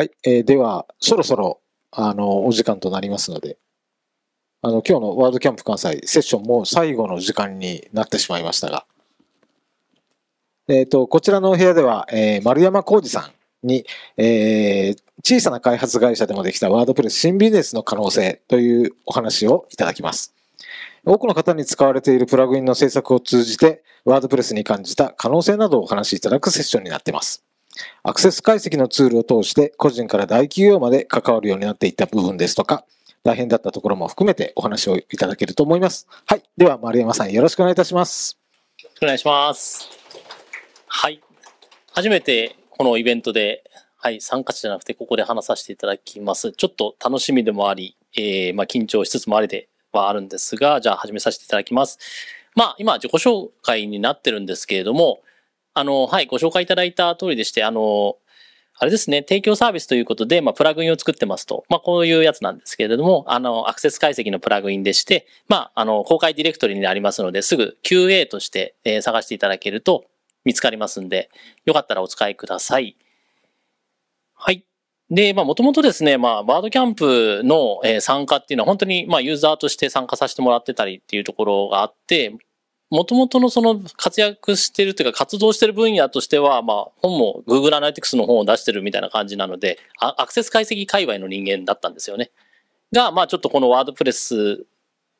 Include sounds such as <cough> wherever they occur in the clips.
はい、えー、では、そろそろ、あの、お時間となりますので、あの、今日のワードキャンプ関西セッションも最後の時間になってしまいましたが、えっ、ー、と、こちらのお部屋では、えー、丸山浩二さんに、えー、小さな開発会社でもできたワードプレス新ビジネスの可能性というお話をいただきます。多くの方に使われているプラグインの制作を通じて、ワードプレスに感じた可能性などをお話しいただくセッションになっています。アクセス解析のツールを通して個人から大企業まで関わるようになっていった部分ですとか、大変だったところも含めてお話をいただけると思います。はい。では、丸山さん、よろしくお願いいたします。お願いします。はい。初めてこのイベントで、はい、参加者じゃなくて、ここで話させていただきます。ちょっと楽しみでもあり、えー、まあ、緊張しつつもあれではあるんですが、じゃあ始めさせていただきます。まあ、今、自己紹介になってるんですけれども、あの、はい、ご紹介いただいた通りでして、あの、あれですね、提供サービスということで、まあ、プラグインを作ってますと。まあ、こういうやつなんですけれども、あの、アクセス解析のプラグインでして、まあ、あの、公開ディレクトリにありますので、すぐ QA として、えー、探していただけると見つかりますんで、よかったらお使いください。はい。で、まあ、もともとですね、まあ、ワードキャンプの参加っていうのは、本当に、まあ、ユーザーとして参加させてもらってたりっていうところがあって、もともとのその活躍してるというか活動してる分野としては、まあ本も Google アナリティクスの本を出してるみたいな感じなので、アクセス解析界隈の人間だったんですよね。が、まあちょっとこのワードプレス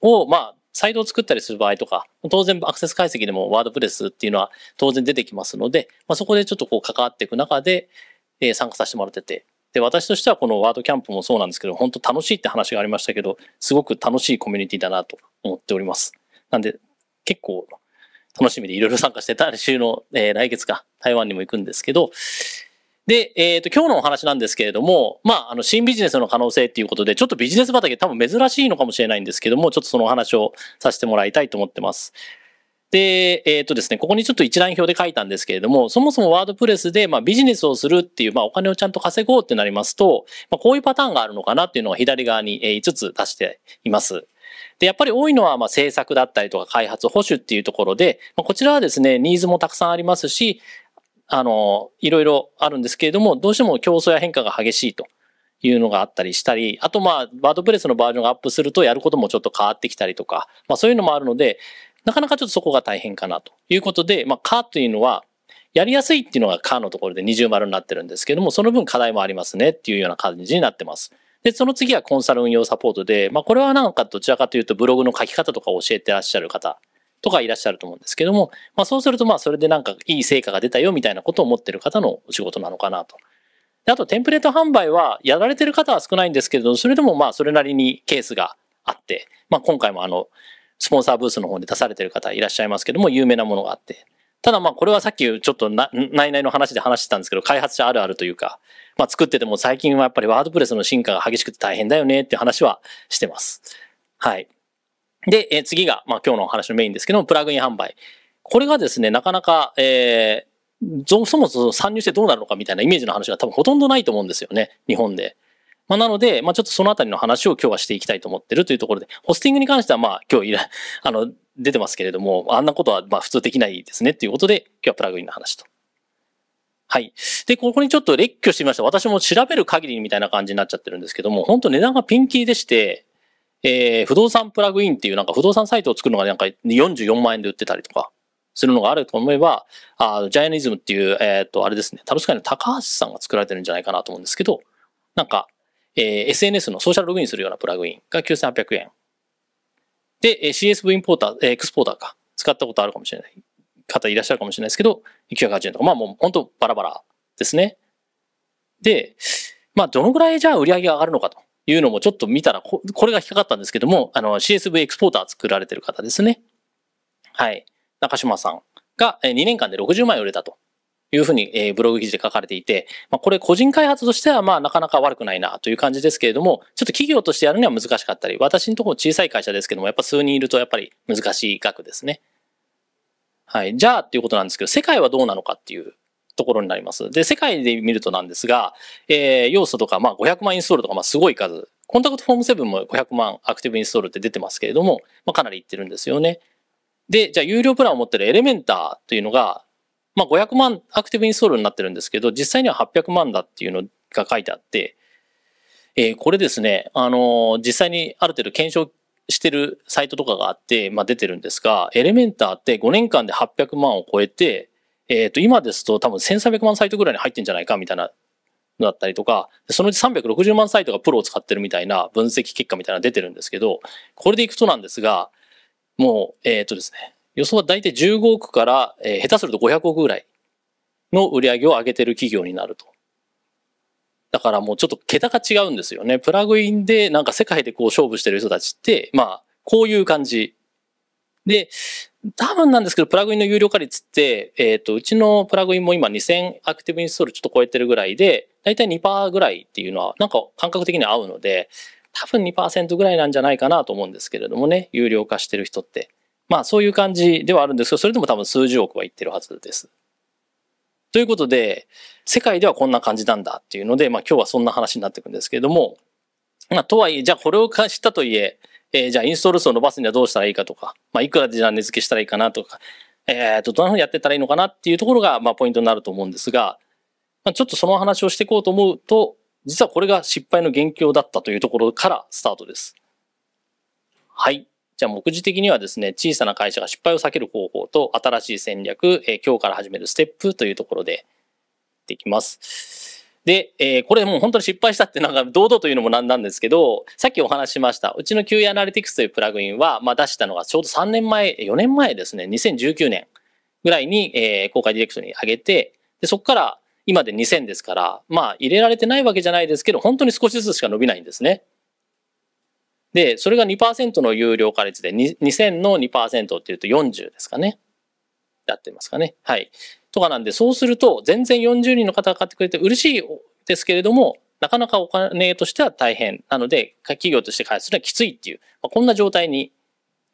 を、まあサイトを作ったりする場合とか、当然アクセス解析でもワードプレスっていうのは当然出てきますので、まあ、そこでちょっとこう関わっていく中で、え参加させてもらってて。で、私としてはこのワードキャンプもそうなんですけど、本当楽しいって話がありましたけど、すごく楽しいコミュニティだなと思っております。なんで、結構楽しみでいろいろ参加して、来週の、えー、来月か、台湾にも行くんですけど、で、えっ、ー、と、今日のお話なんですけれども、まあ、あの、新ビジネスの可能性っていうことで、ちょっとビジネス畑多分珍しいのかもしれないんですけども、ちょっとそのお話をさせてもらいたいと思ってます。で、えっ、ー、とですね、ここにちょっと一覧表で書いたんですけれども、そもそもワードプレスで、まあ、ビジネスをするっていう、まあ、お金をちゃんと稼ごうってなりますと、まあ、こういうパターンがあるのかなっていうのは左側に5つ出しています。で、やっぱり多いのは、まあ、政策だったりとか開発、保守っていうところで、まあ、こちらはですね、ニーズもたくさんありますし、あの、いろいろあるんですけれども、どうしても競争や変化が激しいというのがあったりしたり、あとまあ、ワードプレスのバージョンがアップするとやることもちょっと変わってきたりとか、まあそういうのもあるので、なかなかちょっとそこが大変かなということで、まあ、かというのは、やりやすいっていうのがかのところで二重丸になってるんですけども、その分課題もありますねっていうような感じになってます。で、その次はコンサル運用サポートで、まあ、これはなんかどちらかというとブログの書き方とか教えてらっしゃる方とかいらっしゃると思うんですけども、まあ、そうするとまあそれでなんかいい成果が出たよみたいなことを思ってる方のお仕事なのかなと。であとテンプレート販売はやられてる方は少ないんですけれどそれでもまあそれなりにケースがあって、まあ、今回もあのスポンサーブースの方で出されてる方いらっしゃいますけども有名なものがあってただまあこれはさっきちょっと内々の話で話してたんですけど開発者あるあるというかまあ、作ってても最近はやっぱりワードプレスの進化が激しくて大変だよねって話はしてます。はい。で、え次が、まあ、今日のお話のメインですけども、プラグイン販売。これがですね、なかなか、えー、そもそも参入してどうなるのかみたいなイメージの話が多分ほとんどないと思うんですよね、日本で。まあ、なので、まあ、ちょっとそのあたりの話を今日はしていきたいと思ってるというところで、ホスティングに関しては、まあ、今日いら、<laughs> あの、出てますけれども、あんなことは、まあ、普通できないですねっていうことで、今日はプラグインの話と。はい。で、ここにちょっと列挙してみました。私も調べる限りみたいな感じになっちゃってるんですけども、本当値段がピンキーでして、えー、不動産プラグインっていうなんか不動産サイトを作るのがなんか44万円で売ってたりとかするのがあると思えば、あジャイアニズムっていう、えー、っと、あれですね、タブスカイの高橋さんが作られてるんじゃないかなと思うんですけど、なんか、えー、SNS のソーシャルログインするようなプラグインが9800円。で、CSV インポーター、エクスポーターか。使ったことあるかもしれない。方いらっしゃるかもしれないですけど、980円とか、まあもう本当バラバラですね。で、まあどのぐらいじゃあ売り上げが上がるのかというのもちょっと見たらこ、これが引っかかったんですけども、あの CSV エクスポーター作られてる方ですね。はい。中島さんが2年間で60円売れたというふうに、えブログ記事で書かれていて、まあ、これ個人開発としてはまあなかなか悪くないなという感じですけれども、ちょっと企業としてやるには難しかったり、私のところ小さい会社ですけども、やっぱ数人いるとやっぱり難しい額ですね。はい。じゃあっていうことなんですけど、世界はどうなのかっていうところになります。で、世界で見るとなんですが、えー、要素とか、まあ、500万インストールとか、まあ、すごい数。コンタクトフォーム7も500万アクティブインストールって出てますけれども、まあ、かなりいってるんですよね。で、じゃあ、有料プランを持ってるエレメンターというのが、まあ、500万アクティブインストールになってるんですけど、実際には800万だっていうのが書いてあって、えー、これですね、あのー、実際にある程度検証してるサイトとかがあって、まあ、出てるんですが、エレメンターって5年間で800万を超えて、えっ、ー、と、今ですと多分1300万サイトぐらいに入ってんじゃないかみたいなのだったりとか、そのうち360万サイトがプロを使ってるみたいな分析結果みたいなの出てるんですけど、これでいくとなんですが、もう、えっ、ー、とですね、予想は大体15億から、えー、下手すると500億ぐらいの売り上げを上げてる企業になると。だからもうちょっと桁が違うんですよね。プラグインでなんか世界でこう勝負してる人たちって、まあ、こういう感じ。で、多分なんですけど、プラグインの有料化率って、えっ、ー、と、うちのプラグインも今2000アクティブインストールちょっと超えてるぐらいで、だいたい2%ぐらいっていうのは、なんか感覚的に合うので、多分2%ぐらいなんじゃないかなと思うんですけれどもね、有料化してる人って。まあそういう感じではあるんですけど、それでも多分数十億はいってるはずです。ということで、世界ではこんな感じなんだっていうので、まあ今日はそんな話になっていくんですけれども、まあとはいえ、じゃあこれを貸したといえ、えー、じゃあインストール数を伸ばすにはどうしたらいいかとか、まあいくらでじゃあ値付けしたらいいかなとか、えっ、ー、と、どんなふうにやってたらいいのかなっていうところが、まあポイントになると思うんですが、まあ、ちょっとその話をしていこうと思うと、実はこれが失敗の元凶だったというところからスタートです。はい。じゃあ、目次的にはですね、小さな会社が失敗を避ける方法と、新しい戦略、えー、今日から始めるステップというところで、できます。で、えー、これもう本当に失敗したってなんか堂々というのもなんなんですけど、さっきお話ししました、うちの QA アナリティクスというプラグインは、まあ、出したのがちょうど3年前、4年前ですね、2019年ぐらいに、えー、公開ディレクションに上げて、でそこから今で2000ですから、まあ入れられてないわけじゃないですけど、本当に少しずつしか伸びないんですね。で、それが2%の有料化率で、2000の2%っていうと40ですかね。やってますかね。はい。とかなんで、そうすると、全然40人の方が買ってくれて嬉しいですけれども、なかなかお金としては大変なので、企業として開発するのはきついっていう、まあ、こんな状態に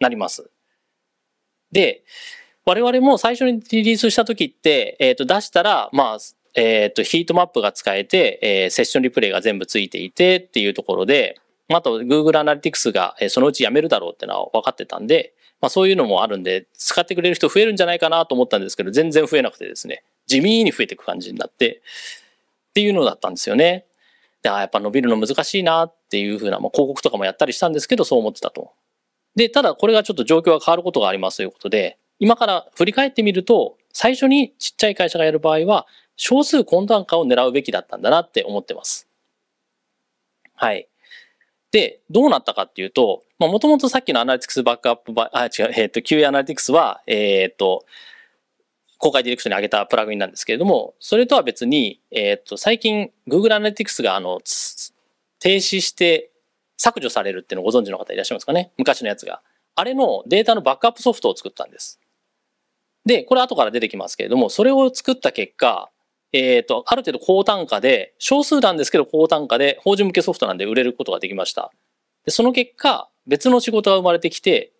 なります。で、我々も最初にリリースした時って、えっ、ー、と、出したら、まあ、えっ、ー、と、ヒートマップが使えて、えー、セッションリプレイが全部ついていてっていうところで、あと Google アナリティクスがそのうちやめるだろうってのは分かってたんで、まあ、そういうのもあるんで、使ってくれる人増えるんじゃないかなと思ったんですけど、全然増えなくてですね、地味に増えていく感じになって、っていうのだったんですよね。で、あやっぱ伸びるの難しいなっていうふうな、まあ、広告とかもやったりしたんですけど、そう思ってたと。で、ただこれがちょっと状況が変わることがありますということで、今から振り返ってみると、最初にちっちゃい会社がやる場合は、少数懇談化を狙うべきだったんだなって思ってます。はい。で、どうなったかっていうと、まあ、もともとさっきのアナリティクスバックアップあ、違う、えっ、ー、と、QA アナリティクスは、えっ、ー、と、公開ディレクションに上げたプラグインなんですけれども、それとは別に、えっ、ー、と、最近、Google アナリティクスが、あの、停止して削除されるっていうのをご存知の方いらっしゃいますかね昔のやつが。あれのデータのバックアップソフトを作ったんです。で、これ後から出てきますけれども、それを作った結果、えっ、ー、と、ある程度高単価で、少数なんですけど高単価で、法人向けソフトなんで売れることができました。でその結果、別の仕事が生まれてきて、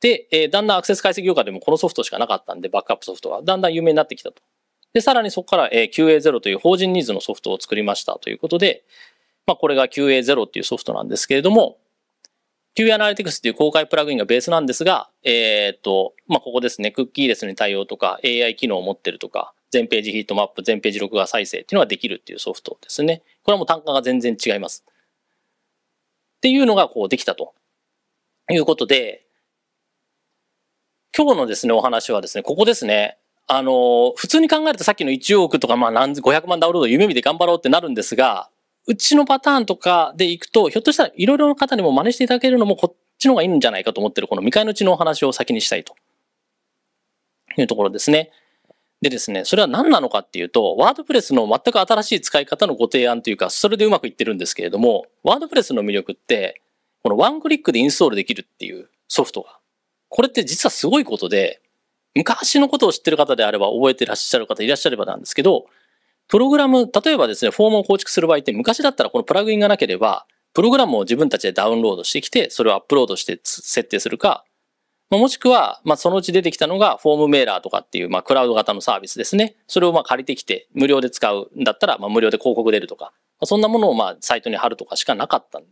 で、えー、だんだんアクセス解析業界でもこのソフトしかなかったんで、バックアップソフトがだんだん有名になってきたと。で、さらにそこから、えー、QA0 という法人ニーズのソフトを作りましたということで、まあ、これが QA0 っていうソフトなんですけれども、QA アナリティクスっていう公開プラグインがベースなんですが、えっ、と、まあ、ここですね、クッキーレスに対応とか、AI 機能を持ってるとか、全ページヒートマップ、全ページ録画再生っていうのができるっていうソフトですね。これはもう単価が全然違います。っていうのがこうできたということで、今日のですね、お話はですね、ここですね。あの、普通に考えるとさっきの1億とか、まあ何、500万ダウンロード夢見て頑張ろうってなるんですが、うちのパターンとかでいくと、ひょっとしたらいろいろな方にも真似していただけるのもこっちの方がいいんじゃないかと思ってる、この未開のうちのお話を先にしたいというところですね。でですね、それは何なのかっていうと、ワードプレスの全く新しい使い方のご提案というか、それでうまくいってるんですけれども、ワードプレスの魅力って、このワンクリックでインストールできるっていうソフトが。これって実はすごいことで、昔のことを知ってる方であれば覚えてらっしゃる方いらっしゃればなんですけど、プログラム、例えばですね、フォームを構築する場合って昔だったらこのプラグインがなければ、プログラムを自分たちでダウンロードしてきて、それをアップロードして設定するか、もしくは、まあ、そのうち出てきたのがフォームメーラーとかっていう、まあ、クラウド型のサービスですね。それをまあ借りてきて無料で使うんだったら、まあ、無料で広告出るとか、まあ、そんなものをまあサイトに貼るとかしかなかったん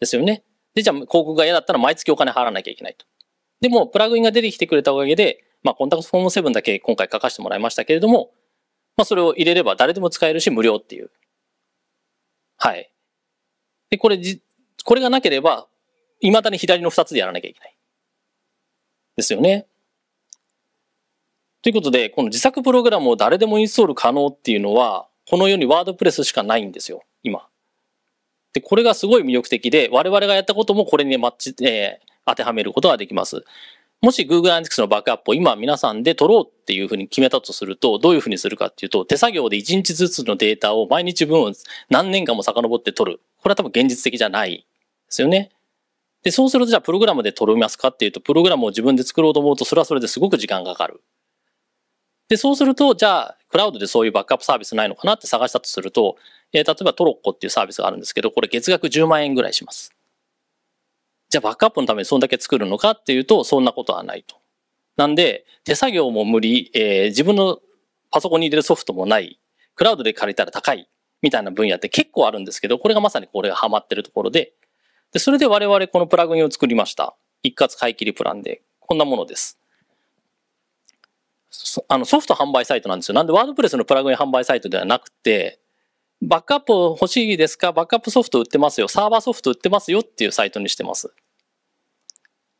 ですよね。で、じゃあ広告が嫌だったら毎月お金払わなきゃいけないと。でも、プラグインが出てきてくれたおかげで、まあ、コンタクトフォーム7だけ今回書かせてもらいましたけれども、まあ、それを入れれば誰でも使えるし、無料っていう。はい。で、これじ、これがなければ、未だに左の2つでやらなきゃいけない。ですよね。ということで、この自作プログラムを誰でもインストール可能っていうのは、この世にワードプレスしかないんですよ、今。で、これがすごい魅力的で、我々がやったこともこれにマッチ、えー、当てはめることができます。もし Google Analytics のバックアップを今皆さんで取ろうっていうふうに決めたとすると、どういうふうにするかっていうと、手作業で1日ずつのデータを毎日分を何年間も遡って取る。これは多分現実的じゃないですよね。で、そうするとじゃあプログラムで取りますかっていうと、プログラムを自分で作ろうと思うと、それはそれですごく時間がかかる。で、そうすると、じゃあ、クラウドでそういうバックアップサービスないのかなって探したとすると、えー、例えばトロッコっていうサービスがあるんですけど、これ月額10万円ぐらいします。じゃあバックアップのためにそんだけ作るのかっていうと、そんなことはないと。なんで、手作業も無理、えー、自分のパソコンに入れるソフトもない、クラウドで借りたら高いみたいな分野って結構あるんですけど、これがまさにこれがハマってるところで、で、それで我々このプラグインを作りました。一括買い切りプランで。こんなものです。あのソフト販売サイトなんですよ。なんでワードプレスのプラグイン販売サイトではなくて、バックアップ欲しいですかバックアップソフト売ってますよ。サーバーソフト売ってますよっていうサイトにしてます。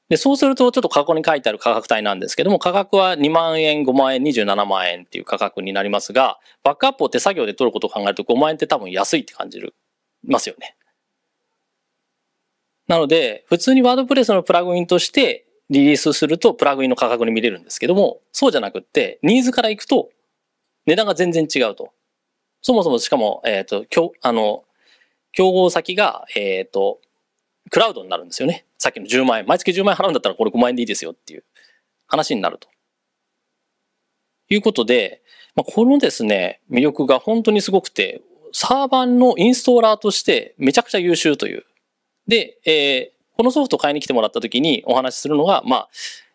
で、そうするとちょっと過去に書いてある価格帯なんですけども、価格は2万円、5万円、27万円っていう価格になりますが、バックアップを手作業で取ることを考えると5万円って多分安いって感じる、ますよね。なので、普通にワードプレスのプラグインとしてリリースするとプラグインの価格に見れるんですけども、そうじゃなくって、ニーズからいくと値段が全然違うと。そもそもしかも、えっ、ー、と、きょあの、競合先が、えっ、ー、と、クラウドになるんですよね。さっきの10万円。毎月10万円払うんだったらこれ5万円でいいですよっていう話になると。いうことで、まあ、このですね、魅力が本当にすごくて、サーバーのインストーラーとしてめちゃくちゃ優秀というで、えー、このソフトを買いに来てもらった時にお話しするのが、まあ、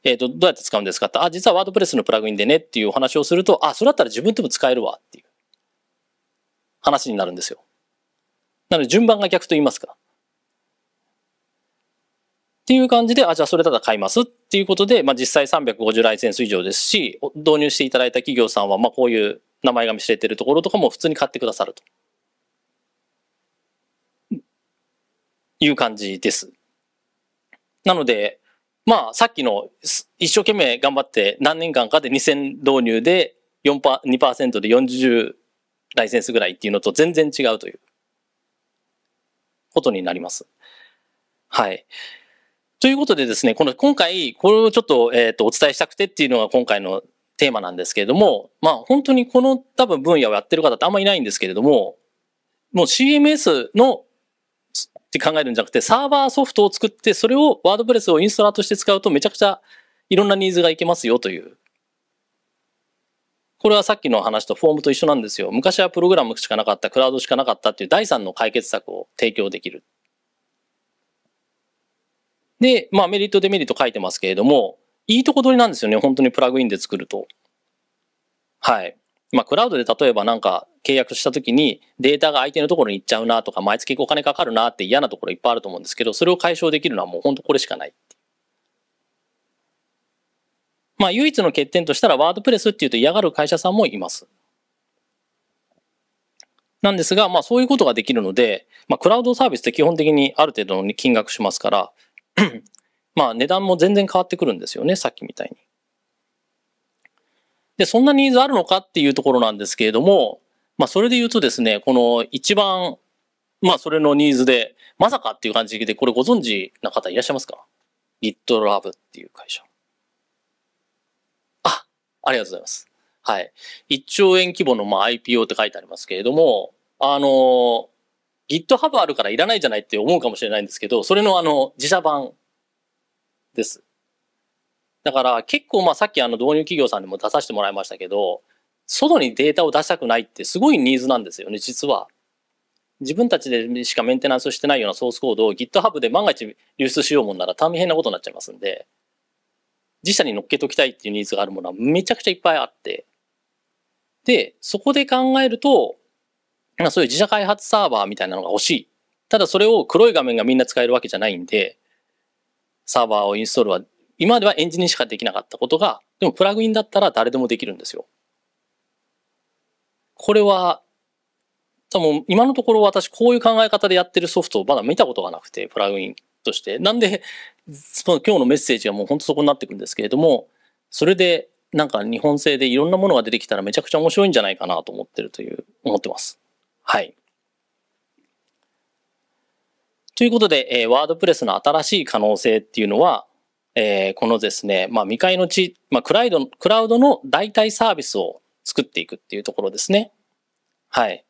えっ、ー、と、どうやって使うんですかって、あ、実はワードプレスのプラグインでねっていうお話をすると、あ、それだったら自分でも使えるわっていう話になるんですよ。なので順番が逆と言いますか。っていう感じで、あ、じゃあそれただ買いますっていうことで、まあ実際350ライセンス以上ですし、導入していただいた企業さんは、まあこういう名前が見知れてるところとかも普通に買ってくださると。いう感じです。なので、まあ、さっきの一生懸命頑張って何年間かで2000導入で4 2%で40ライセンスぐらいっていうのと全然違うということになります。はい。ということでですね、この今回、これをちょっと,、えー、とお伝えしたくてっていうのが今回のテーマなんですけれども、まあ本当にこの多分分野をやってる方ってあんまりいないんですけれども、もう CMS のって考えるんじゃなくて、サーバーソフトを作って、それをワードプレスをインストラとして使うとめちゃくちゃいろんなニーズがいけますよという。これはさっきの話とフォームと一緒なんですよ。昔はプログラムしかなかった、クラウドしかなかったっていう第三の解決策を提供できる。で、まあメリットデメリット書いてますけれども、いいとこ取りなんですよね。本当にプラグインで作ると。はい。まあクラウドで例えばなんか契約した時にデータが相手のところに行っちゃうなとか毎月お金かかるなって嫌なところいっぱいあると思うんですけどそれを解消できるのはもう本当これしかないまあ唯一の欠点としたらワードプレスっていうと嫌がる会社さんもいます。なんですが、まあそういうことができるので、まあクラウドサービスって基本的にある程度の金額しますから <clears throat> まあ値段も全然変わってくるんですよね、さっきみたいに。で、そんなニーズあるのかっていうところなんですけれども、まあ、それで言うとですね、この一番、まあ、それのニーズで、まさかっていう感じで、これご存知な方いらっしゃいますか ?GitLab っていう会社。あ、ありがとうございます。はい。1兆円規模のまあ IPO って書いてありますけれども、あの、GitHub あるからいらないじゃないって思うかもしれないんですけど、それのあの、自社版です。だから結構まあさっきあの導入企業さんにも出させてもらいましたけど、外にデータを出したくないってすごいニーズなんですよね、実は。自分たちでしかメンテナンスしてないようなソースコードを GitHub で万が一流出しようもんなら大変なことになっちゃいますんで、自社に乗っけときたいっていうニーズがあるものはめちゃくちゃいっぱいあって、で、そこで考えると、そういう自社開発サーバーみたいなのが欲しい。ただそれを黒い画面がみんな使えるわけじゃないんで、サーバーをインストールは、今ではエンジニアしかできなかったことが、でもプラグインだったら誰でもできるんですよ。これは、多分今のところ私こういう考え方でやってるソフトをまだ見たことがなくて、プラグインとして。なんで、その今日のメッセージはもう本当そこになってくるんですけれども、それでなんか日本製でいろんなものが出てきたらめちゃくちゃ面白いんじゃないかなと思ってるという、思ってます。はい。ということで、えー、ワードプレスの新しい可能性っていうのは、えー、このですね、まあ、未開の地、まあ、クライド、クラウドの代替サービスを作っていくっていうところですね。はい。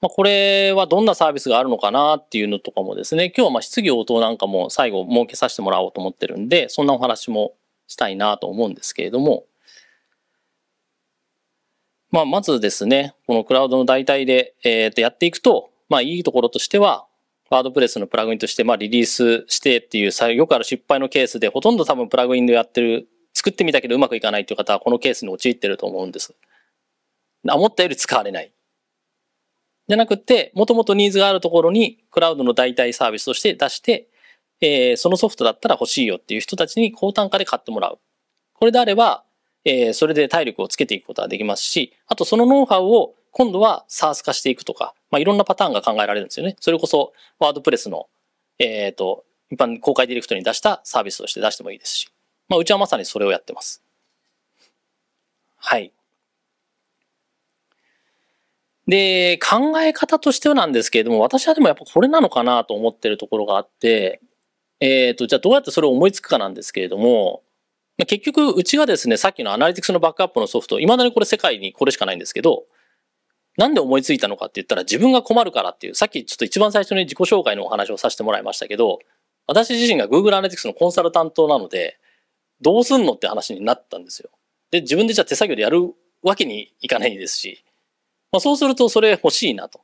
まあ、これはどんなサービスがあるのかなっていうのとかもですね、今日はまあ質疑応答なんかも最後設けさせてもらおうと思ってるんで、そんなお話もしたいなと思うんですけれども、まあ、まずですね、このクラウドの代替で、えー、とやっていくと、まあ、いいところとしては、ワードプレスのプラグインとして、まあ、リリースしてっていう、よくある失敗のケースで、ほとんど多分プラグインでやってる作ってみたけどうまくいかないという方はこのケースに陥ってると思うんです。思ったより使われない。じゃなくて、もともとニーズがあるところにクラウドの代替サービスとして出して、えー、そのソフトだったら欲しいよっていう人たちに高単価で買ってもらう。これであれば、えー、それで体力をつけていくことができますし、あとそのノウハウを今度は s a ス s 化していくとか、まあ、いろんなパターンが考えられるんですよね。それこそ、ワードプレスの、えっ、ー、と、一般公開ディレクトに出したサービスとして出してもいいですし。まあ、うちはまさにそれをやってます。はい。で、考え方としてはなんですけれども、私はでもやっぱこれなのかなと思ってるところがあって、えっ、ー、と、じゃあどうやってそれを思いつくかなんですけれども、結局、うちがですね、さっきのアナリティクスのバックアップのソフト、いまだにこれ世界にこれしかないんですけど、なんで思いついたのかって言ったら自分が困るからっていう、さっきちょっと一番最初に自己紹介のお話をさせてもらいましたけど、私自身が Google アナリティクスのコンサルタントなので、どうすんのって話になったんですよ。で、自分でじゃあ手作業でやるわけにいかないですし、まあ、そうするとそれ欲しいなと。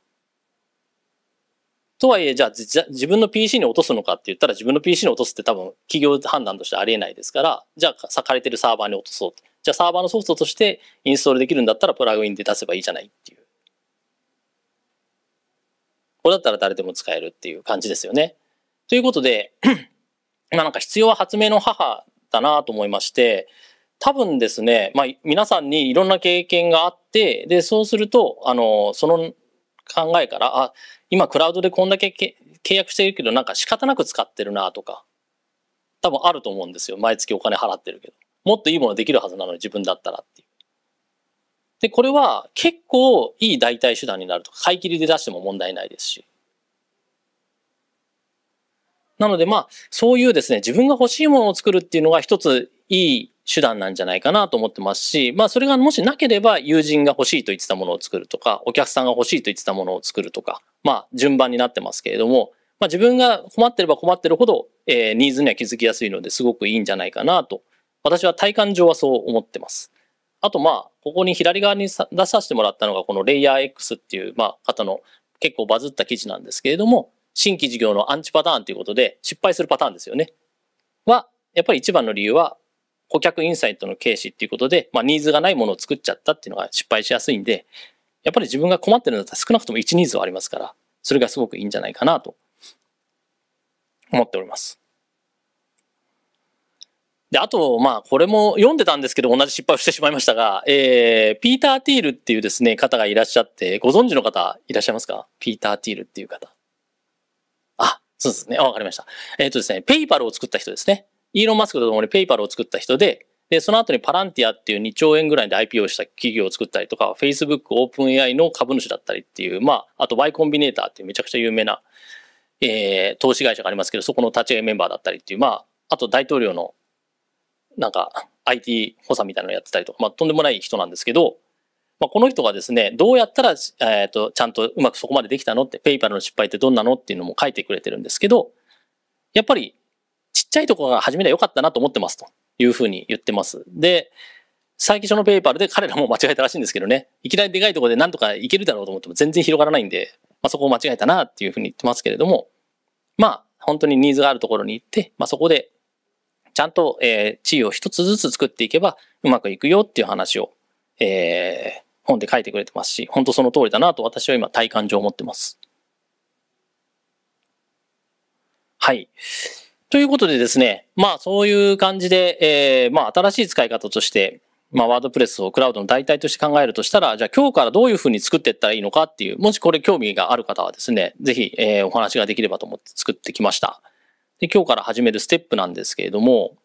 とはいえ、じゃあ自分の PC に落とすのかって言ったら自分の PC に落とすって多分企業判断としてありえないですから、じゃあかれてるサーバーに落とそうじゃあサーバーのソフトとしてインストールできるんだったらプラグインで出せばいいじゃないっていう。これだったら誰でも使えるっていう感じですよね。ということで、<clears throat> まあなんか必要は発明の母たなと思いまして、多分ですね、まあ、皆さんにいろんな経験があって、で、そうすると、あの、その考えから、あ、今クラウドでこんだけ契約してるけど、なんか仕方なく使ってるなとか、多分あると思うんですよ。毎月お金払ってるけど。もっといいものできるはずなのに自分だったらっていう。で、これは結構いい代替手段になるとか、買い切りで出しても問題ないですし。なのでまあ、そういうですね、自分が欲しいものを作るっていうのが一ついい手段なんじゃないかなと思ってますし、まあそれがもしなければ友人が欲しいと言ってたものを作るとか、お客さんが欲しいと言ってたものを作るとか、まあ順番になってますけれども、まあ自分が困ってれば困ってるほど、えー、ニーズには気づきやすいのですごくいいんじゃないかなと、私は体感上はそう思ってます。あとまあ、ここに左側に出させてもらったのがこのレイヤー X っていう、まあ、方の結構バズった記事なんですけれども、新規事業のアンチパターンということで失敗するパターンですよね。は、やっぱり一番の理由は顧客インサイトの軽視っていうことで、まあ、ニーズがないものを作っちゃったっていうのが失敗しやすいんで、やっぱり自分が困ってるんだったら少なくとも1ニーズはありますから、それがすごくいいんじゃないかなと思っております。で、あと、まあ、これも読んでたんですけど、同じ失敗をしてしまいましたが、えー、ピーター・ティールっていうですね、方がいらっしゃって、ご存知の方いらっしゃいますかピーター・ティールっていう方。そうですね。わかりました。えっ、ー、とですね、ペイパルを作った人ですね。イーロン・マスクと共にペイパルを作った人で、で、その後にパランティアっていう2兆円ぐらいで IPO した企業を作ったりとか、Facebook、OpenAI の株主だったりっていう、まあ、あと Y コンビネーターっていうめちゃくちゃ有名な、えー、投資会社がありますけど、そこの立ち上げメンバーだったりっていう、まあ、あと大統領の、なんか、IT 補佐みたいなのをやってたりとか、まあ、とんでもない人なんですけど、まあ、この人がですね、どうやったら、えーと、ちゃんとうまくそこまでできたのって、ペイパルの失敗ってどんなのっていうのも書いてくれてるんですけど、やっぱりちっちゃいとこが始めりゃよかったなと思ってますというふうに言ってます。で、最初のペイパルで彼らも間違えたらしいんですけどね、いきなりでかいとこでなんとかいけるだろうと思っても全然広がらないんで、まあ、そこを間違えたなっていうふうに言ってますけれども、まあ、本当にニーズがあるところに行って、まあ、そこでちゃんと、えー、地位を一つずつ作っていけばうまくいくよっていう話を、えー、本で書いてくれてますし、本当その通りだなと私は今体感上思ってます。はい。ということでですね、まあそういう感じで、えー、まあ新しい使い方として、まあワードプレスをクラウドの代替として考えるとしたら、じゃあ今日からどういうふうに作っていったらいいのかっていう、もしこれ興味がある方はですね、ぜひ、えー、お話ができればと思って作ってきました。で、今日から始めるステップなんですけれども、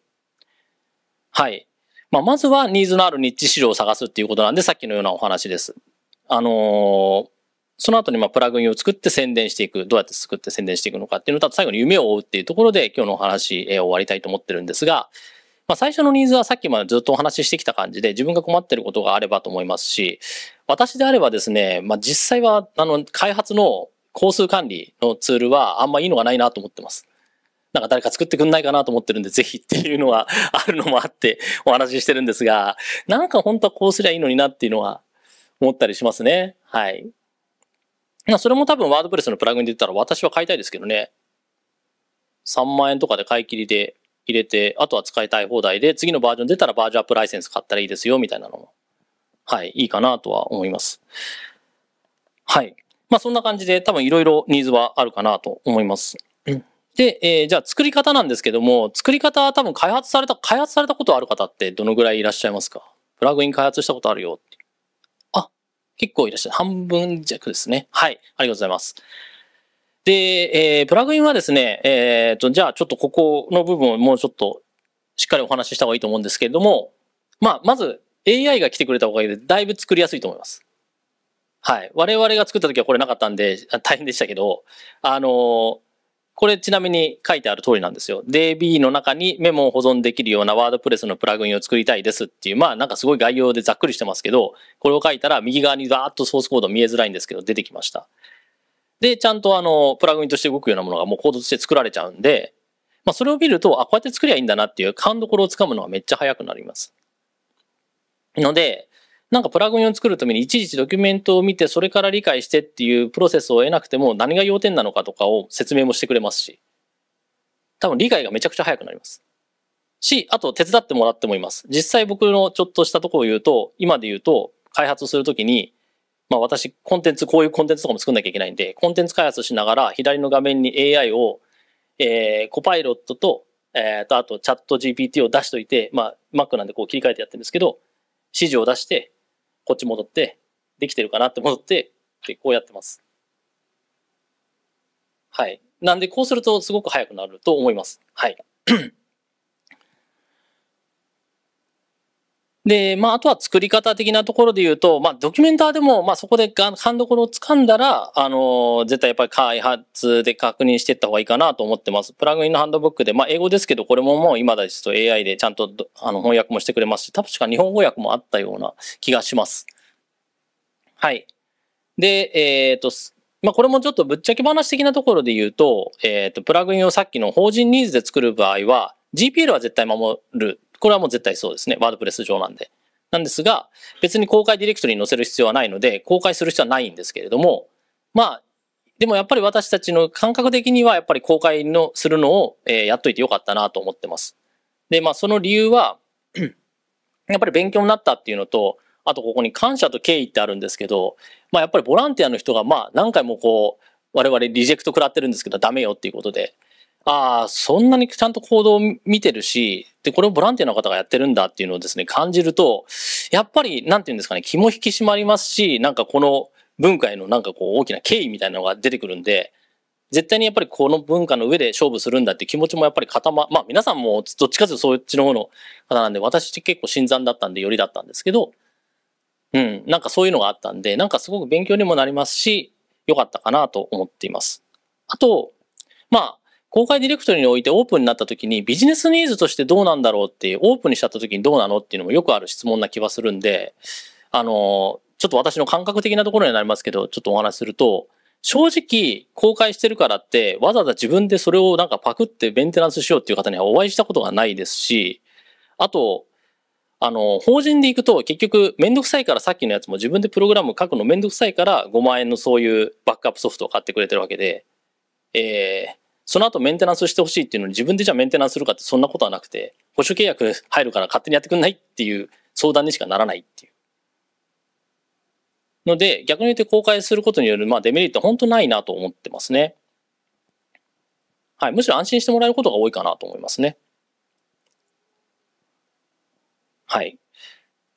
はい。まあ、まずはニーズのあるニッチ市を探すっていうことなんで、さっきのようなお話です。あのー、その後にまあプラグインを作って宣伝していく、どうやって作って宣伝していくのかっていうのと、最後に夢を追うっていうところで今日のお話、え終わりたいと思ってるんですが、まあ、最初のニーズはさっきまでずっとお話ししてきた感じで、自分が困ってることがあればと思いますし、私であればですね、まあ、実際はあの開発の工数管理のツールはあんまいいのがないなと思ってます。なんか誰か作ってくんないかなと思ってるんで、ぜひっていうのは <laughs> あるのもあってお話ししてるんですが、なんか本当はこうすりゃいいのになっていうのは思ったりしますね。はい。まあ、それも多分ワードプレスのプラグインで言ったら私は買いたいですけどね。3万円とかで買い切りで入れて、あとは使いたい放題で、次のバージョン出たらバージョンアップライセンス買ったらいいですよ、みたいなのも、はい、いいかなとは思います。はい。まあそんな感じで多分いろいろニーズはあるかなと思います。で、えー、じゃあ作り方なんですけども、作り方は多分開発された、開発されたことある方ってどのぐらいいらっしゃいますかプラグイン開発したことあるよって。あ、結構いらっしゃる。半分弱ですね。はい。ありがとうございます。で、えー、プラグインはですね、えっ、ー、と、じゃあちょっとここの部分をもうちょっとしっかりお話しした方がいいと思うんですけれども、まあ、まず AI が来てくれたおかげでだいぶ作りやすいと思います。はい。我々が作った時はこれなかったんで、大変でしたけど、あのーこれちなみに書いてある通りなんですよ。DB の中にメモを保存できるようなワードプレスのプラグインを作りたいですっていう、まあなんかすごい概要でざっくりしてますけど、これを書いたら右側にザーッとソースコード見えづらいんですけど出てきました。で、ちゃんとあの、プラグインとして動くようなものがもうコードとして作られちゃうんで、まあそれを見ると、あ、こうやって作りゃいいんだなっていう勘どころをつかむのがめっちゃ早くなります。ので、なんかプラグインを作るためにいちいちドキュメントを見てそれから理解してっていうプロセスを得なくても何が要点なのかとかを説明もしてくれますし多分理解がめちゃくちゃ早くなります。し、あと手伝ってもらってもいます。実際僕のちょっとしたところを言うと今で言うと開発するときにまあ私コンテンツこういうコンテンツとかも作んなきゃいけないんでコンテンツ開発しながら左の画面に AI を、えー、コパイロットとえー、とあとチャット GPT を出しといて、まあ、Mac なんでこう切り替えてやってるんですけど指示を出してこっち戻って、できてるかなって戻って、結こうやってます。はい。なんで、こうするとすごく早くなると思います。はい。で、まあ、あとは作り方的なところで言うと、まあ、ドキュメンターでも、まあ、そこで勘どころをつかんだら、あの、絶対やっぱり開発で確認していった方がいいかなと思ってます。プラグインのハンドブックで、まあ、英語ですけど、これももう今ですと AI でちゃんとあの翻訳もしてくれますし、確か日本語訳もあったような気がします。はい。で、えっ、ー、と、まあ、これもちょっとぶっちゃけ話的なところで言うと、えっ、ー、と、プラグインをさっきの法人ニーズで作る場合は、GPL は絶対守るこれはもう絶対そうですね。ワードプレス上なんで。なんですが、別に公開ディレクトリに載せる必要はないので、公開する必要はないんですけれども、まあ、でもやっぱり私たちの感覚的には、やっぱり公開のするのを、えやっといてよかったなと思ってます。で、まあ、その理由は <clears throat> やっぱり勉強になったっていうのと、あとここに感謝と敬意ってあるんですけど、まあ、やっぱりボランティアの人がまあ何回もこう我々リジェクト食らってるんですけどダメよっていうことでああ、そんなにちゃんと行動を見てるし、で、これをボランティアの方がやってるんだっていうのをですね、感じると、やっぱり、なんていうんですかね、気も引き締まりますし、なんかこの文化へのなんかこう大きな敬意みたいなのが出てくるんで、絶対にやっぱりこの文化の上で勝負するんだって気持ちもやっぱり固ま、まあ皆さんもどっちかというとそっちの方の方なんで、私結構新参だったんでよりだったんですけど、うん、なんかそういうのがあったんで、なんかすごく勉強にもなりますし、良かったかなと思っています。あと、まあ、公開ディレクトリにおいてオープンになった時にビジネスニーズとしてどうなんだろうっていう、オープンにしちゃった時にどうなのっていうのもよくある質問な気はするんで、あの、ちょっと私の感覚的なところになりますけど、ちょっとお話しすると、正直公開してるからってわざわざ自分でそれをなんかパクってメンテナンスしようっていう方にはお会いしたことがないですし、あと、あの、法人で行くと結局めんどくさいからさっきのやつも自分でプログラム書くのめんどくさいから5万円のそういうバックアップソフトを買ってくれてるわけで、えー、その後メンテナンスしてほしいっていうのに自分でじゃあメンテナンスするかってそんなことはなくて、保守契約入るから勝手にやってくんないっていう相談にしかならないっていう。ので、逆に言って公開することによるまあデメリットは本当ないなと思ってますね。はい。むしろ安心してもらえることが多いかなと思いますね。はい。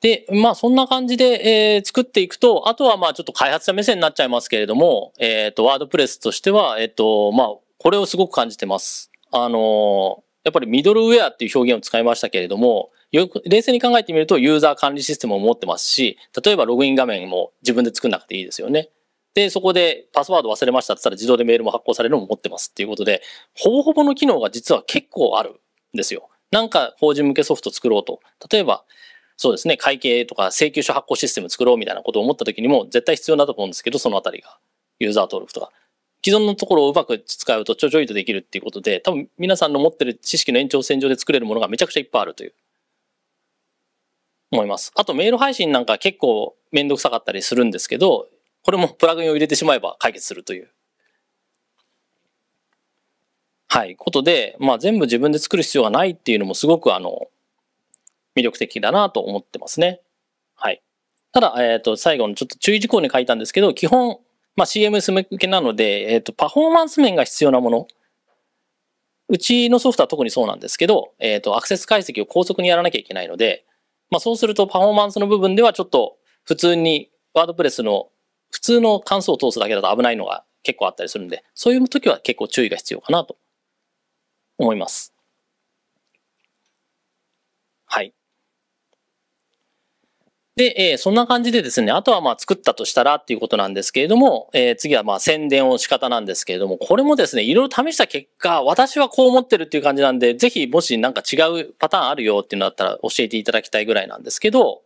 で、まあそんな感じで、えー、作っていくと、あとはまあちょっと開発者目線になっちゃいますけれども、えっ、ー、と、ワードプレスとしては、えっ、ー、と、まあこれをすごく感じてます。あの、やっぱりミドルウェアっていう表現を使いましたけれども、よく、冷静に考えてみるとユーザー管理システムを持ってますし、例えばログイン画面も自分で作んなくていいですよね。で、そこでパスワード忘れましたって言ったら自動でメールも発行されるのも持ってますっていうことで、ほぼほぼの機能が実は結構あるんですよ。なんか法人向けソフト作ろうと。例えば、そうですね、会計とか請求書発行システム作ろうみたいなことを思った時にも絶対必要だと思うんですけど、そのあたりが。ユーザー登録とか。既存のところをうまく使うとちょちょいとできるっていうことで、多分皆さんの持ってる知識の延長線上で作れるものがめちゃくちゃいっぱいあるという。思います。あとメール配信なんか結構めんどくさかったりするんですけど、これもプラグインを入れてしまえば解決するという。はい。ことで、まあ全部自分で作る必要がないっていうのもすごくあの、魅力的だなと思ってますね。はい。ただ、えっ、ー、と、最後のちょっと注意事項に書いたんですけど、基本、まあ、CMS 向けなので、えっ、ー、と、パフォーマンス面が必要なもの。うちのソフトは特にそうなんですけど、えっ、ー、と、アクセス解析を高速にやらなきゃいけないので、まあ、そうするとパフォーマンスの部分ではちょっと普通にワードプレスの普通の関数を通すだけだと危ないのが結構あったりするんで、そういう時は結構注意が必要かなと思います。で、えー、そんな感じでですね、あとはまあ作ったとしたらっていうことなんですけれども、えー、次はまあ宣伝を仕方なんですけれども、これもですね、いろいろ試した結果、私はこう思ってるっていう感じなんで、ぜひもしなんか違うパターンあるよっていうのだったら教えていただきたいぐらいなんですけど、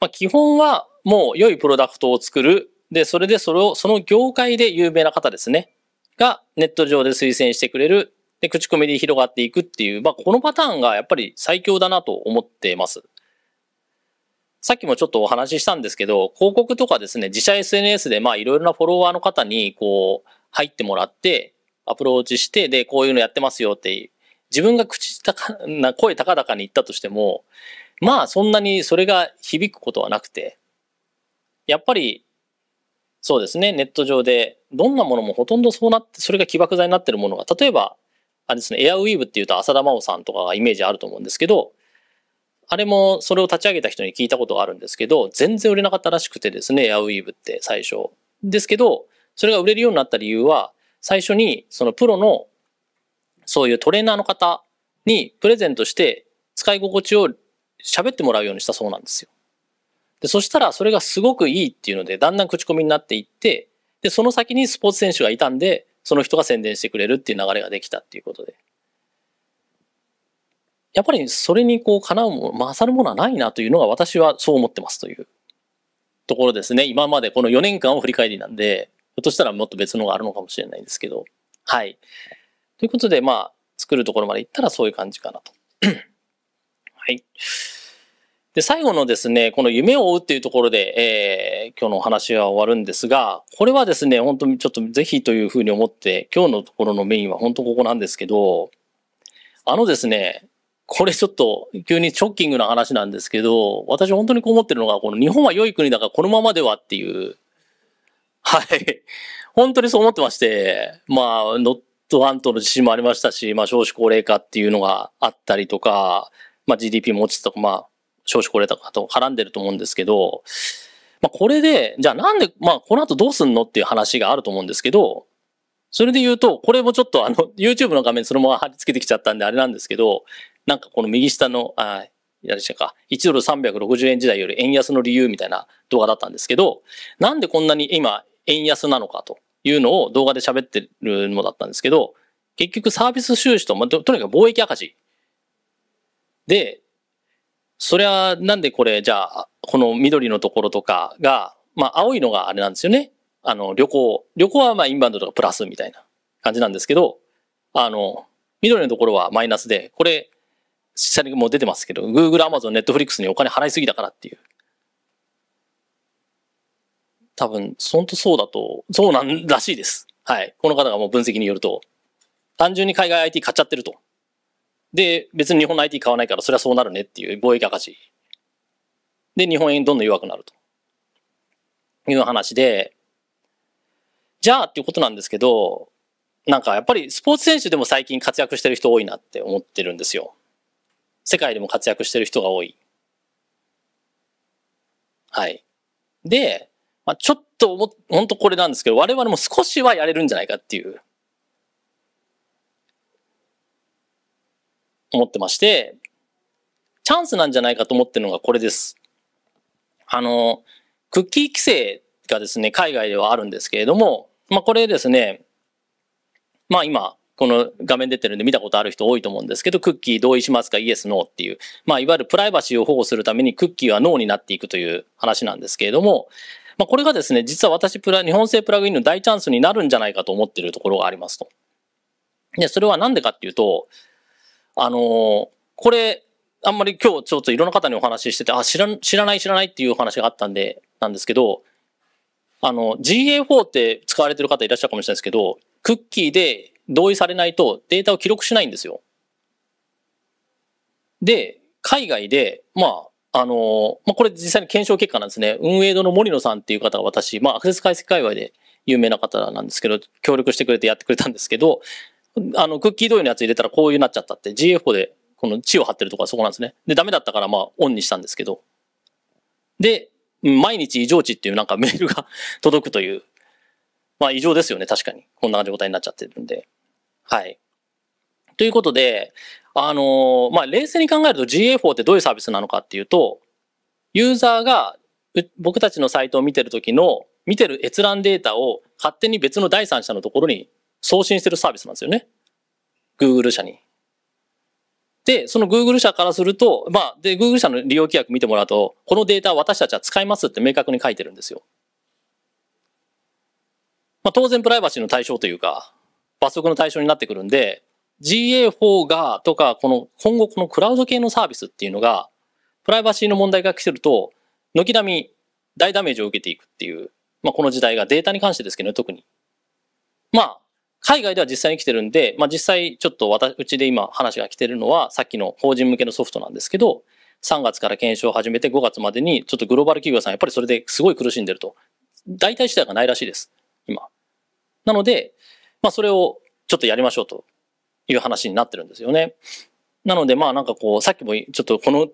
まあ、基本はもう良いプロダクトを作る。で、それでそれを、その業界で有名な方ですね、がネット上で推薦してくれる。で、口コミで広がっていくっていう、まあ、このパターンがやっぱり最強だなと思ってます。さっきもちょっとお話ししたんですけど、広告とかですね、自社 SNS でまあいろいろなフォロワーの方にこう入ってもらって、アプローチして、で、こういうのやってますよって、自分が口高な、声高々に言ったとしても、まあそんなにそれが響くことはなくて、やっぱり、そうですね、ネット上で、どんなものもほとんどそうなって、それが起爆剤になってるものが、例えば、あれですね、エアウィーヴっていうと浅田真央さんとかがイメージあると思うんですけど、あれもそれを立ち上げた人に聞いたことがあるんですけど、全然売れなかったらしくてですね、エアウィーブって最初。ですけど、それが売れるようになった理由は、最初にそのプロのそういうトレーナーの方にプレゼントして使い心地を喋ってもらうようにしたそうなんですよ。で、そしたらそれがすごくいいっていうので、だんだん口コミになっていって、で、その先にスポーツ選手がいたんで、その人が宣伝してくれるっていう流れができたっていうことで。やっぱりそれにこう、かなうも、勝るものはないなというのが私はそう思ってますというところですね。今までこの4年間を振り返りなんで、ひょっとしたらもっと別のがあるのかもしれないんですけど。はい。ということで、まあ、作るところまでいったらそういう感じかなと。<clears throat> はい。で、最後のですね、この夢を追うっていうところで、えー、今日のお話は終わるんですが、これはですね、本当にちょっとぜひというふうに思って、今日のところのメインは本当ここなんですけど、あのですね、これちょっと急にショッキングな話なんですけど、私本当にこう思ってるのが、この日本は良い国だからこのままではっていう、はい。本当にそう思ってまして、まあ、ノットントの地震もありましたし、まあ少子高齢化っていうのがあったりとか、まあ GDP も落ちてたとか、まあ少子高齢化と絡んでると思うんですけど、まあこれで、じゃあなんで、まあこの後どうすんのっていう話があると思うんですけど、それで言うと、これもちょっとあの、YouTube の画面そのまま貼り付けてきちゃったんであれなんですけど、なんかこの右下の、あやでしか、1ドル360円時代より円安の理由みたいな動画だったんですけど、なんでこんなに今円安なのかというのを動画で喋ってるのだったんですけど、結局サービス収支と、まあ、とにかく貿易赤字。で、そりゃなんでこれ、じゃあ、この緑のところとかが、まあ青いのがあれなんですよね。あの、旅行。旅行はまあインバウンドとかプラスみたいな感じなんですけど、あの、緑のところはマイナスで、これ、実にもう出てますけど、Google、Amazon、Netflix にお金払いすぎだからっていう。多分、んとそうだと、そうなんらしいです。はい。この方がもう分析によると、単純に海外 IT 買っちゃってると。で、別に日本の IT 買わないから、それはそうなるねっていう貿易赤字。で、日本円どんどん弱くなると。いう話で、じゃあっていうことなんですけど、なんかやっぱりスポーツ選手でも最近活躍してる人多いなって思ってるんですよ。世界でも活躍してる人が多い。はい。で、まあ、ちょっとも、本当これなんですけど、我々も少しはやれるんじゃないかっていう、思ってまして、チャンスなんじゃないかと思ってるのがこれです。あの、クッキー規制がですね、海外ではあるんですけれども、まあこれですね、まあ今、この画面出てるんで見たことある人多いと思うんですけど、クッキー同意しますかイエス、ノーっていう、まあ、いわゆるプライバシーを保護するためにクッキーはノーになっていくという話なんですけれども、まあ、これがですね、実は私プラ、日本製プラグインの大チャンスになるんじゃないかと思ってるところがありますと。で、それはなんでかっていうと、あのー、これ、あんまり今日ちょっといろんな方にお話ししてて、あ、知ら知らない知らないっていう話があったんで、なんですけど、あの、GA4 って使われてる方いらっしゃるかもしれないですけど、クッキーで同意されないとデータを記録しないんですよ。で、海外で、まあ、あの、まあ、これ実際に検証結果なんですね。運営度の森野さんっていう方が私、まあ、アクセス解析界隈で有名な方なんですけど、協力してくれてやってくれたんですけど、あの、クッキー同様のやつ入れたらこういうなっちゃったって、GFO でこの地を張ってるとこはそこなんですね。で、ダメだったからまあ、オンにしたんですけど。で、毎日異常値っていうなんかメールが <laughs> 届くという、まあ異常ですよね、確かに。こんな状態になっちゃってるんで。はい。ということで、あのー、まあ、冷静に考えると GA4 ってどういうサービスなのかっていうと、ユーザーが僕たちのサイトを見てる時の、見てる閲覧データを勝手に別の第三者のところに送信してるサービスなんですよね。Google 社に。で、その Google 社からすると、まあ、で、Google 社の利用規約見てもらうと、このデータ私たちは使いますって明確に書いてるんですよ。まあ、当然プライバシーの対象というか、罰則の対象になってくるんで、GA4 がとか、この、今後このクラウド系のサービスっていうのが、プライバシーの問題が来てると、軒並み大ダメージを受けていくっていう、まあ、この時代がデータに関してですけどね、特に。まあ、海外では実際に来てるんで、まあ、実際ちょっと私、うちで今話が来てるのは、さっきの法人向けのソフトなんですけど、3月から検証を始めて5月までに、ちょっとグローバル企業さん、やっぱりそれですごい苦しんでると。代替次第がないらしいです、今。なので、まあ、それをちょっとやりましょうという話になってるんですよね。なので、まあなんかこう、さっきもちょっとこの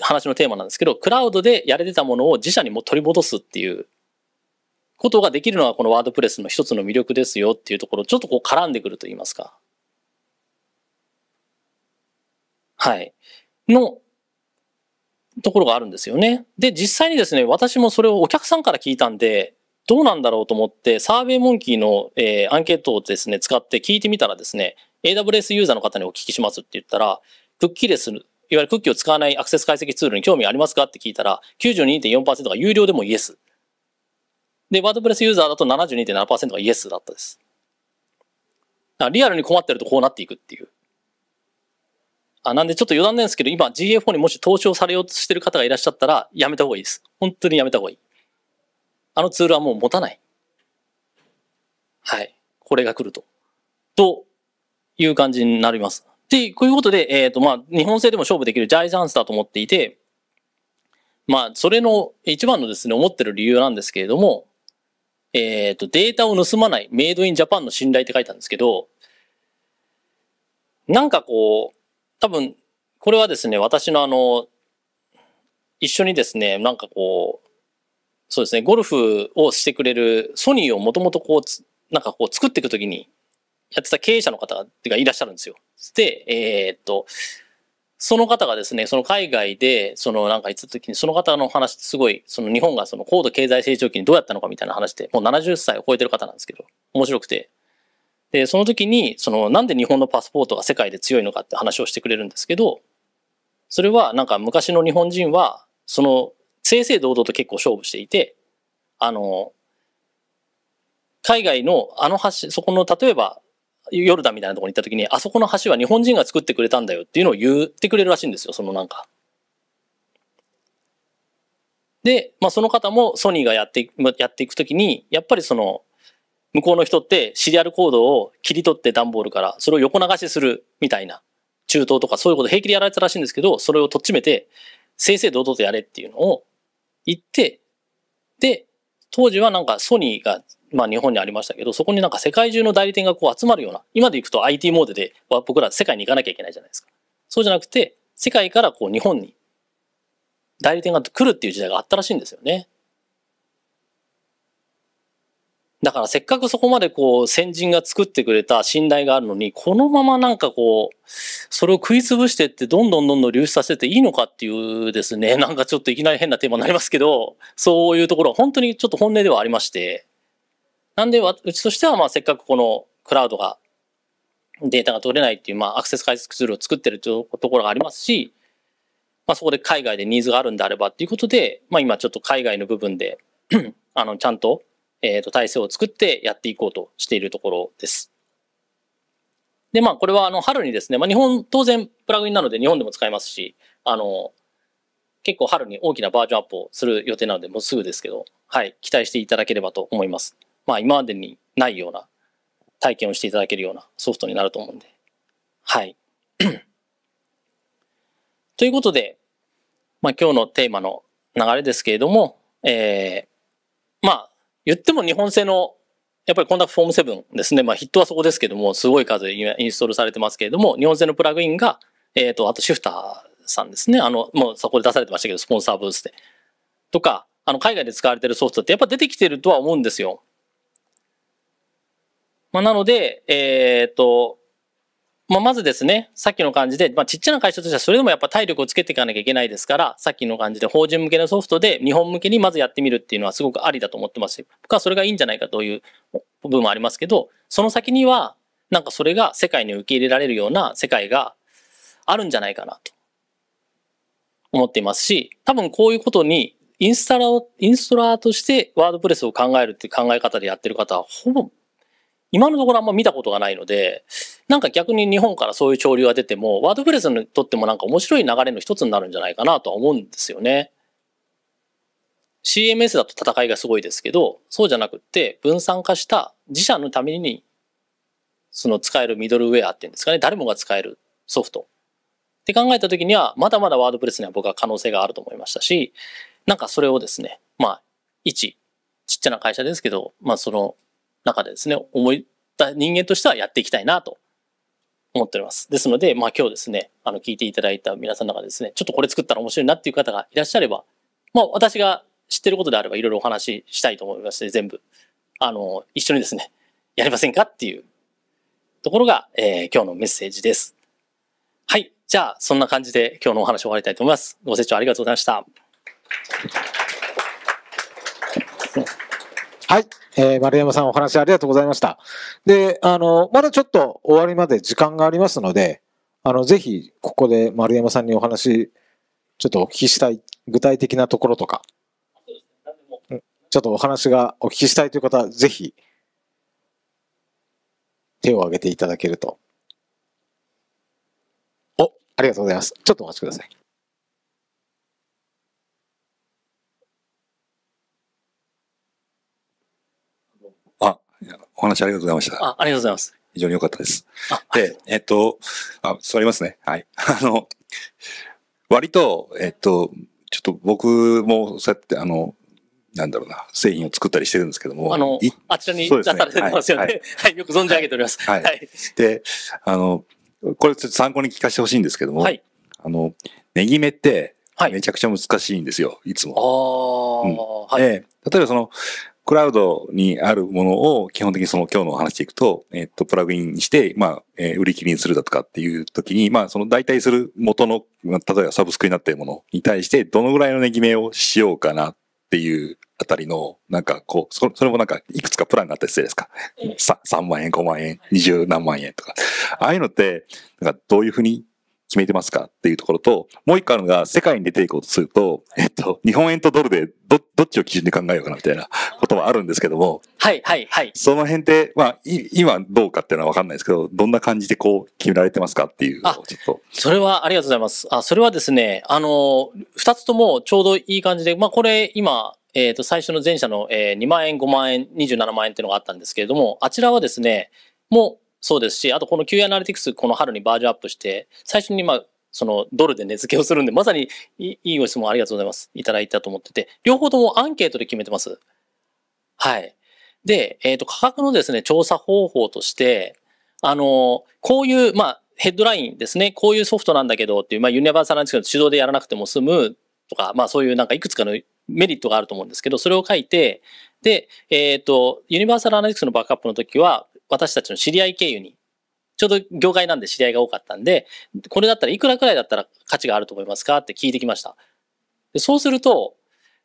話のテーマなんですけど、クラウドでやれてたものを自社にも取り戻すっていうことができるのはこのワードプレスの一つの魅力ですよっていうところ、ちょっとこう絡んでくると言いますか。はい。のところがあるんですよね。で、実際にですね、私もそれをお客さんから聞いたんで、どうなんだろうと思って、サーベイモンキーの、えー、アンケートをですね、使って聞いてみたらですね、AWS ユーザーの方にお聞きしますって言ったら、クッキーレス、いわゆるクッキーを使わないアクセス解析ツールに興味ありますかって聞いたら、92.4%が有料でもイエス。で、ワードプレスユーザーだと72.7%がイエスだったです。リアルに困ってるとこうなっていくっていう。あなんでちょっと余談なんですけど、今 GA4 にもし投資をされようとしてる方がいらっしゃったら、やめた方がいいです。本当にやめた方がいい。あのツールはもう持たない。はい。これが来ると。という感じになります。で、こういうことで、えっ、ー、と、まあ、日本製でも勝負できるジャイアンスだと思っていて、まあ、それの一番のですね、思ってる理由なんですけれども、えっ、ー、と、データを盗まない、メイドインジャパンの信頼って書いたんですけど、なんかこう、多分、これはですね、私のあの、一緒にですね、なんかこう、そうですね、ゴルフをしてくれるソニーをもともとこう、なんかこう作っていくときにやってた経営者の方がいらっしゃるんですよ。で、えー、っと、その方がですね、その海外で、そのなんか言ったた時に、その方の話すごい、その日本がその高度経済成長期にどうやったのかみたいな話で、もう70歳を超えてる方なんですけど、面白くて。で、その時に、そのなんで日本のパスポートが世界で強いのかって話をしてくれるんですけど、それはなんか昔の日本人は、その正々堂々と結構勝負していて、あの、海外のあの橋、そこの、例えば、ヨルダンみたいなとこに行った時に、あそこの橋は日本人が作ってくれたんだよっていうのを言ってくれるらしいんですよ、そのなんか。で、まあ、その方もソニーがやってやっていくときに、やっぱりその、向こうの人ってシリアルコードを切り取って段ボールから、それを横流しするみたいな、中東とかそういうこと平気でやられたらしいんですけど、それをとっちめて、正々堂々とやれっていうのを行って、で、当時はなんかソニーが、まあ日本にありましたけど、そこになんか世界中の代理店がこう集まるような、今で行くと IT モードで僕ら世界に行かなきゃいけないじゃないですか。そうじゃなくて、世界からこう日本に代理店が来るっていう時代があったらしいんですよね。だからせっかくそこまでこう先人が作ってくれた信頼があるのに、このままなんかこう、それを食い潰してってどんどんどんどん流出させていいのかっていうですね、<laughs> なんかちょっといきなり変なテーマになりますけど、そういうところは本当にちょっと本音ではありまして、なんでうちとしてはまあせっかくこのクラウドがデータが取れないっていう、まあ、アクセス解析ツールを作ってるというところがありますし、まあ、そこで海外でニーズがあるんであればっていうことで、まあ、今ちょっと海外の部分で <clears throat> あの、ちゃんとえっ、ー、と、体制を作ってやっていこうとしているところです。で、まあ、これは、あの、春にですね、まあ、日本、当然、プラグインなので日本でも使えますし、あの、結構春に大きなバージョンアップをする予定なので、もうすぐですけど、はい、期待していただければと思います。まあ、今までにないような体験をしていただけるようなソフトになると思うんで。はい。<clears throat> ということで、まあ、今日のテーマの流れですけれども、えー、まあ、言っても日本製の、やっぱりコンダクトフォーム7ですね。まあヒットはそこですけども、すごい数インストールされてますけれども、日本製のプラグインが、えっ、ー、と、あとシフターさんですね。あの、もうそこで出されてましたけど、スポンサーブースで。とか、あの、海外で使われてるソフトってやっぱ出てきてるとは思うんですよ。まあ、なので、えっ、ー、と、まあ、まずですね、さっきの感じで、まあ、ちっちゃな会社としてはそれでもやっぱ体力をつけていかなきゃいけないですから、さっきの感じで法人向けのソフトで日本向けにまずやってみるっていうのはすごくありだと思ってますし、僕はそれがいいんじゃないかという部分もありますけど、その先には、なんかそれが世界に受け入れられるような世界があるんじゃないかなと思っていますし、多分こういうことにインスタラを、インストラーとしてワードプレスを考えるっていう考え方でやってる方は、ほぼ今のところあんま見たことがないので、なんか逆に日本からそういう潮流が出ても、ワードプレスにとってもなんか面白い流れの一つになるんじゃないかなとは思うんですよね。CMS だと戦いがすごいですけど、そうじゃなくって分散化した自社のために、その使えるミドルウェアっていうんですかね、誰もが使えるソフト。って考えた時には、まだまだワードプレスには僕は可能性があると思いましたし、なんかそれをですね、まあ、一、ちっちゃな会社ですけど、まあその中でですね、思い、人間としてはやっていきたいなと思っております。ですので、まあ今日ですね、あの聞いていただいた皆さんの中ですね、ちょっとこれ作ったら面白いなっていう方がいらっしゃれば、まあ私が知ってることであればいろいろお話ししたいと思いまして、全部、あの、一緒にですね、やりませんかっていうところが、えー、今日のメッセージです。はい。じゃあ、そんな感じで今日のお話を終わりたいと思います。ご清聴ありがとうございました。はい。えー、丸山さんお話ありがとうございました。で、あの、まだちょっと終わりまで時間がありますので、あの、ぜひ、ここで丸山さんにお話、ちょっとお聞きしたい、具体的なところとか、ちょっとお話がお聞きしたいという方は、ぜひ、手を挙げていただけると。お、ありがとうございます。ちょっとお待ちください。お話ありがとうございました。あありがとうございます。非常に良かったです。で、えっと、あ、座りますね。はい。<laughs> あの、割と、えっと、ちょっと僕もそうやって、あの、なんだろうな、製品を作ったりしてるんですけども。あの、あちらに出されてますよね。はい、はい、よく存じ上げております。はい。はい、で、あの、これちょっと参考に聞かせてほしいんですけども、はい、あの、ネギ目って、めちゃくちゃ難しいんですよ、い、つも。ああ、うん、はい。例えばその、クラウドにあるものを基本的にその今日の話でいくと、えっと、プラグインして、まあ、えー、売り切りにするだとかっていう時に、まあ、その代替する元の、例えばサブスクになっているものに対して、どのぐらいの値決めをしようかなっていうあたりの、なんかこう、それもなんかいくつかプランがあったりするですか。3, 3万円、5万円、20何万円とか。ああいうのって、なんかどういうふうに決めてますかっていうところと、もう一個あるのが、世界に出ていこうとすると、えっと、日本円とドルで、ど、どっちを基準で考えようかなみたいなことはあるんですけども、はいはいはい。その辺って、まあ、い今どうかっていうのはわかんないですけど、どんな感じでこう決められてますかっていうちょっと。それはありがとうございます。あ、それはですね、あの、二つともちょうどいい感じで、まあこれ今、えっ、ー、と、最初の前者の、えー、2万円、5万円、27万円っていうのがあったんですけれども、あちらはですね、もうそうですし、あとこの QA アナリティクス、この春にバージョンアップして、最初にまあ、そのドルで値付けをするんで、まさにいいご質問ありがとうございます。いただいたと思ってて、両方ともアンケートで決めてます。はい。で、えっ、ー、と、価格のですね、調査方法として、あの、こういう、まあ、ヘッドラインですね、こういうソフトなんだけどっていう、まあ、ユニバーサルなんですけど、手動でやらなくても済むとか、まあ、そういうなんかいくつかのメリットがあると思うんですけど、それを書いて、で、えっ、ー、と、ユニバーサルアナリティクスのバックアップの時は、私たちの知り合い経由に、ちょうど業界なんで知り合いが多かったんで、これだったらいくらくらいだったら価値があると思いますかって聞いてきました。でそうすると、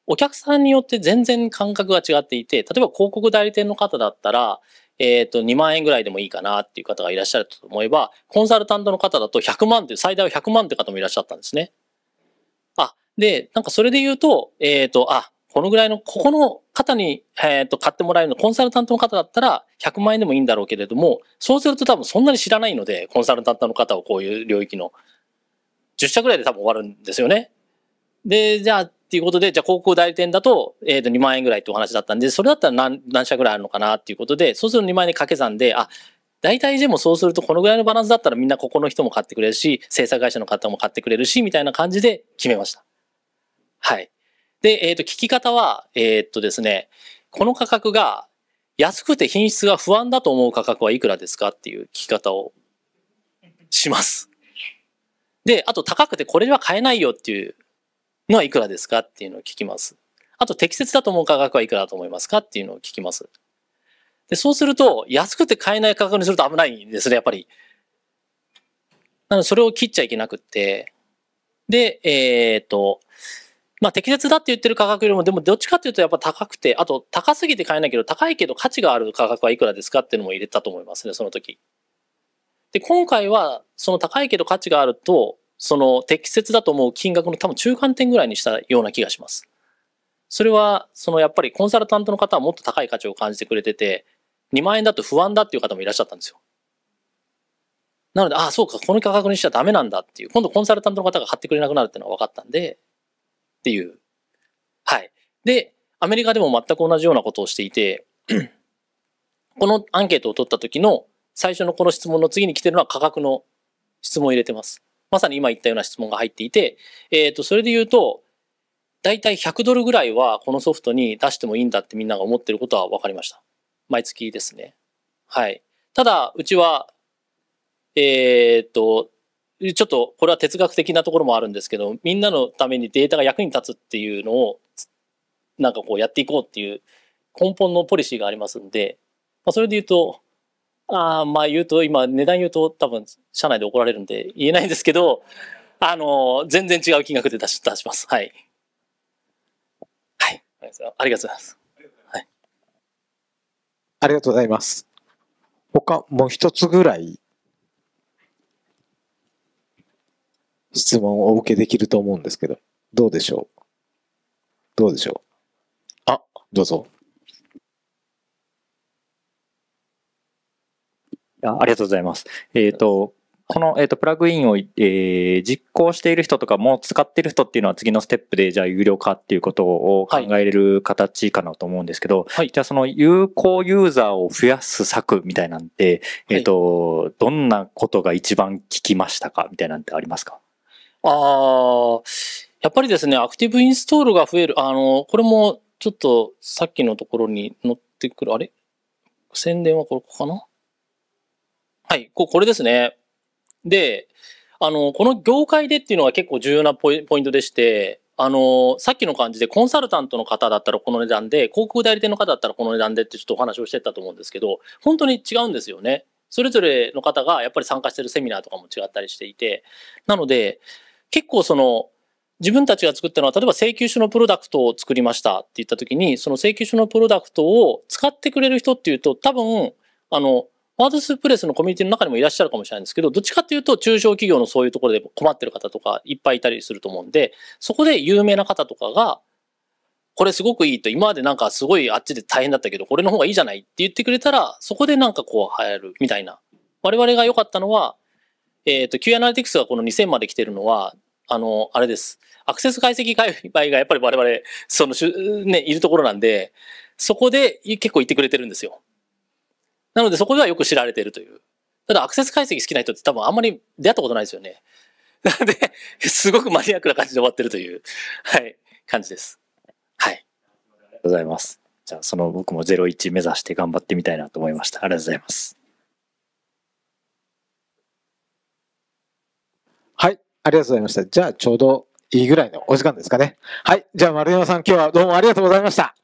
お客さんによって全然感覚が違っていて、例えば広告代理店の方だったら、えっ、ー、と、2万円ぐらいでもいいかなっていう方がいらっしゃると思えば、コンサルタントの方だと100万という、最大は100万という方もいらっしゃったんですね。あ、で、なんかそれで言うと、えっ、ー、と、あ、このぐらいの、ここの方に、えっ、ー、と、買ってもらえるの、コンサルタントの方だったら100万円でもいいんだろうけれども、そうすると多分そんなに知らないので、コンサルタントの方をこういう領域の、10社ぐらいで多分終わるんですよね。で、じゃあ、っていうことで、じゃあ広告代理店だと、えっ、ー、と、2万円ぐらいってお話だったんで、それだったら何、何社ぐらいあるのかなっていうことで、そうすると2万円に掛け算で、あ、大体でもそうするとこのぐらいのバランスだったらみんなここの人も買ってくれるし、制作会社の方も買ってくれるし、みたいな感じで決めました。はい。で、えっ、ー、と、聞き方は、えー、っとですね、この価格が安くて品質が不安だと思う価格はいくらですかっていう聞き方をします。で、あと高くてこれでは買えないよっていうのはいくらですかっていうのを聞きます。あと適切だと思う価格はいくらだと思いますかっていうのを聞きます。で、そうすると安くて買えない価格にすると危ないんですね、やっぱり。なのでそれを切っちゃいけなくって。で、えー、っと、まあ適切だって言ってる価格よりも、でもどっちかっていうとやっぱ高くて、あと高すぎて買えないけど、高いけど価値がある価格はいくらですかっていうのも入れたと思いますね、その時。で、今回はその高いけど価値があると、その適切だと思う金額の多分中間点ぐらいにしたような気がします。それは、そのやっぱりコンサルタントの方はもっと高い価値を感じてくれてて、2万円だと不安だっていう方もいらっしゃったんですよ。なので、ああ、そうか、この価格にしちゃダメなんだっていう、今度コンサルタントの方が買ってくれなくなるっていうのは分かったんで、っていう。はい。で、アメリカでも全く同じようなことをしていて、<clears throat> このアンケートを取った時の最初のこの質問の次に来てるのは価格の質問を入れてます。まさに今言ったような質問が入っていて、えっ、ー、と、それで言うと、だいたい100ドルぐらいはこのソフトに出してもいいんだってみんなが思ってることは分かりました。毎月ですね。はい。ただ、うちは、えっ、ー、と、ちょっとこれは哲学的なところもあるんですけどみんなのためにデータが役に立つっていうのをなんかこうやっていこうっていう根本のポリシーがありますんで、まあ、それで言うとああまあ言うと今値段言うと多分社内で怒られるんで言えないんですけどあの全然違う金額で出し出しますはい。はい、ありがとうございます。ありがとうございます。他もう一つぐらい質問をお受けできると思うんですけど、どうでしょうどうでしょうあ、どうぞ。あありがとうございます。えっ、ー、と、この、えーと、プラグインを、えー、実行している人とかも使っている人っていうのは次のステップでじゃあ有料化っていうことを考えれる形かなと思うんですけど、はい、じゃあその有効ユーザーを増やす策みたいなんて、えっ、ー、と、はい、どんなことが一番効きましたかみたいなんてありますかああ、やっぱりですね、アクティブインストールが増える。あの、これもちょっとさっきのところに載ってくる。あれ宣伝はここかなはい、ここれですね。で、あの、この業界でっていうのが結構重要なポイントでして、あの、さっきの感じでコンサルタントの方だったらこの値段で、航空代理店の方だったらこの値段でってちょっとお話をしてたと思うんですけど、本当に違うんですよね。それぞれの方がやっぱり参加してるセミナーとかも違ったりしていて、なので、結構その、自分たちが作ったのは、例えば請求書のプロダクトを作りましたって言った時に、その請求書のプロダクトを使ってくれる人っていうと、多分、あの、ワードスプレスのコミュニティの中にもいらっしゃるかもしれないんですけど、どっちかっていうと中小企業のそういうところで困ってる方とかいっぱいいたりすると思うんで、そこで有名な方とかが、これすごくいいと、今までなんかすごいあっちで大変だったけど、これの方がいいじゃないって言ってくれたら、そこでなんかこう流行るみたいな。我々が良かったのは、えっ、ー、と、Q アナリティクスがこの2000まで来てるのは、あの、あれです。アクセス解析界隈がやっぱり我々、その、ね、いるところなんで、そこで結構行ってくれてるんですよ。なのでそこではよく知られてるという。ただアクセス解析好きな人って多分あんまり出会ったことないですよね。な <laughs> ので、すごくマニアックな感じで終わってるという、はい、感じです。はい。ありがとうございます。じゃあその僕も01目指して頑張ってみたいなと思いました。ありがとうございます。ありがとうございました。じゃあ、ちょうどいいぐらいのお時間ですかね。はい。じゃあ、丸山さん、今日はどうもありがとうございました。